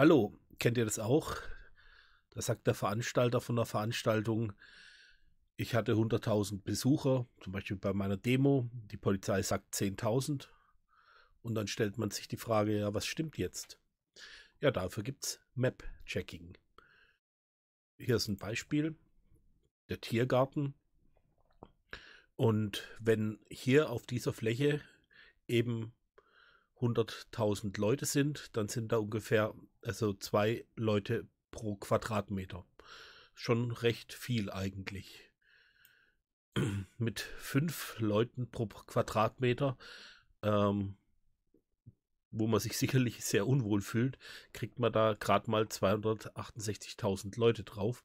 Hallo, kennt ihr das auch? Da sagt der Veranstalter von der Veranstaltung, ich hatte 100.000 Besucher, zum Beispiel bei meiner Demo, die Polizei sagt 10.000 und dann stellt man sich die Frage, ja, was stimmt jetzt? Ja, dafür gibt es Map-Checking. Hier ist ein Beispiel, der Tiergarten. Und wenn hier auf dieser Fläche eben 100.000 Leute sind, dann sind da ungefähr also zwei Leute pro Quadratmeter. Schon recht viel eigentlich. Mit fünf Leuten pro Quadratmeter, ähm, wo man sich sicherlich sehr unwohl fühlt, kriegt man da gerade mal 268.000 Leute drauf.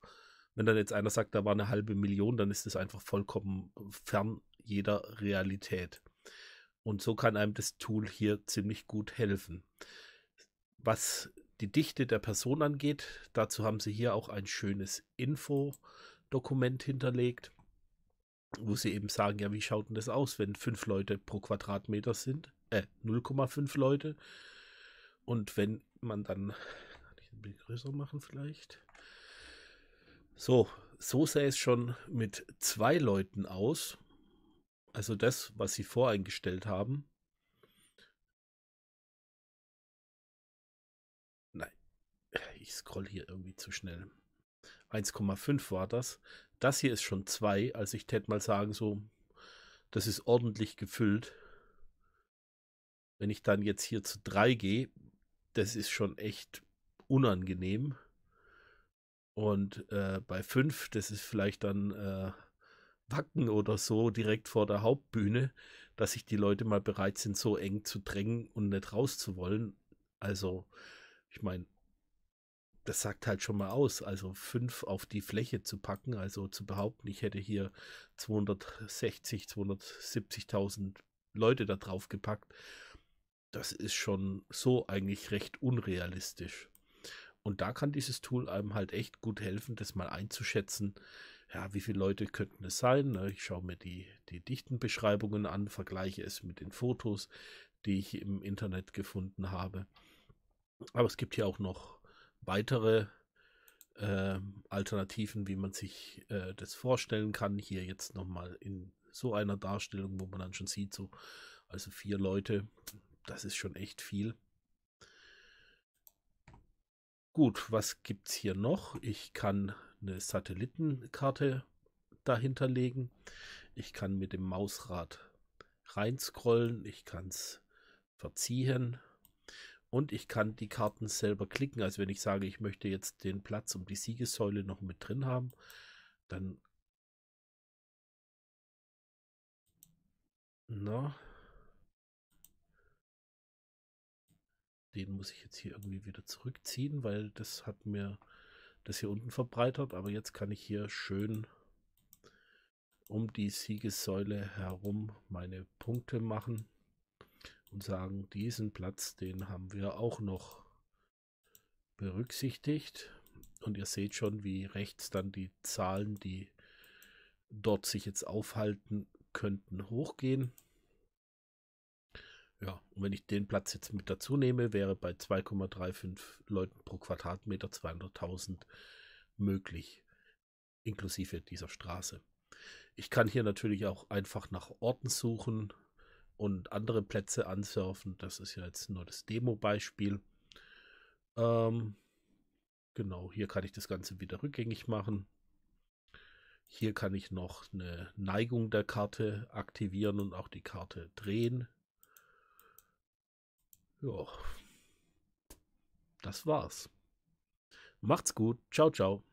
Wenn dann jetzt einer sagt, da war eine halbe Million, dann ist das einfach vollkommen fern jeder Realität. Und so kann einem das Tool hier ziemlich gut helfen. Was die Dichte der Person angeht, dazu haben sie hier auch ein schönes Infodokument hinterlegt, wo sie eben sagen, ja, wie schaut denn das aus, wenn fünf Leute pro Quadratmeter sind, äh, 0,5 Leute. Und wenn man dann, kann ich ein bisschen größer machen vielleicht. So, so sähe es schon mit zwei Leuten aus also das, was sie voreingestellt haben. Nein, ich scroll hier irgendwie zu schnell. 1,5 war das. Das hier ist schon 2, also ich tät mal sagen, so, das ist ordentlich gefüllt. Wenn ich dann jetzt hier zu 3 gehe, das ist schon echt unangenehm. Und äh, bei 5, das ist vielleicht dann äh, Wacken oder so direkt vor der Hauptbühne, dass sich die Leute mal bereit sind, so eng zu drängen und nicht rauszuwollen. Also, ich meine, das sagt halt schon mal aus, also fünf auf die Fläche zu packen, also zu behaupten, ich hätte hier 260, 270.000 Leute da drauf gepackt, das ist schon so eigentlich recht unrealistisch. Und da kann dieses Tool einem halt echt gut helfen, das mal einzuschätzen, ja, wie viele Leute könnten es sein? Ne? Ich schaue mir die, die Dichtenbeschreibungen an, vergleiche es mit den Fotos, die ich im Internet gefunden habe. Aber es gibt hier auch noch weitere äh, Alternativen, wie man sich äh, das vorstellen kann. Hier jetzt nochmal in so einer Darstellung, wo man dann schon sieht, so, also vier Leute, das ist schon echt viel. Gut, was gibt es hier noch? Ich kann eine Satellitenkarte dahinter legen. Ich kann mit dem Mausrad reinscrollen, ich kann es verziehen und ich kann die Karten selber klicken. Also wenn ich sage, ich möchte jetzt den Platz um die Siegessäule noch mit drin haben, dann na, den muss ich jetzt hier irgendwie wieder zurückziehen, weil das hat mir das hier unten verbreitert, aber jetzt kann ich hier schön um die Siegessäule herum meine Punkte machen und sagen, diesen Platz, den haben wir auch noch berücksichtigt. Und ihr seht schon, wie rechts dann die Zahlen, die dort sich jetzt aufhalten könnten, hochgehen. Ja, und wenn ich den Platz jetzt mit dazu nehme, wäre bei 2,35 Leuten pro Quadratmeter 200.000 möglich, inklusive dieser Straße. Ich kann hier natürlich auch einfach nach Orten suchen und andere Plätze ansurfen. Das ist ja jetzt nur das Demo-Beispiel. Ähm, genau, hier kann ich das Ganze wieder rückgängig machen. Hier kann ich noch eine Neigung der Karte aktivieren und auch die Karte drehen. Ja. Das war's. Macht's gut. Ciao, ciao.